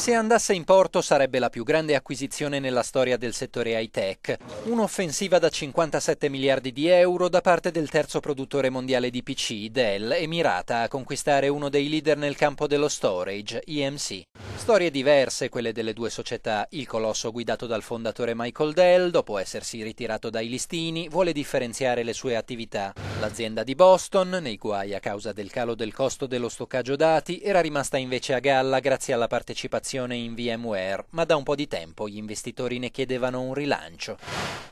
Se andasse in porto sarebbe la più grande acquisizione nella storia del settore high-tech, un'offensiva da 57 miliardi di euro da parte del terzo produttore mondiale di PC, Dell, è mirata a conquistare uno dei leader nel campo dello storage, EMC. Storie diverse quelle delle due società, il colosso guidato dal fondatore Michael Dell, dopo essersi ritirato dai listini, vuole differenziare le sue attività. L'azienda di Boston, nei guai a causa del calo del costo dello stoccaggio dati, era rimasta invece a galla grazie alla partecipazione in VMware, ma da un po' di tempo gli investitori ne chiedevano un rilancio.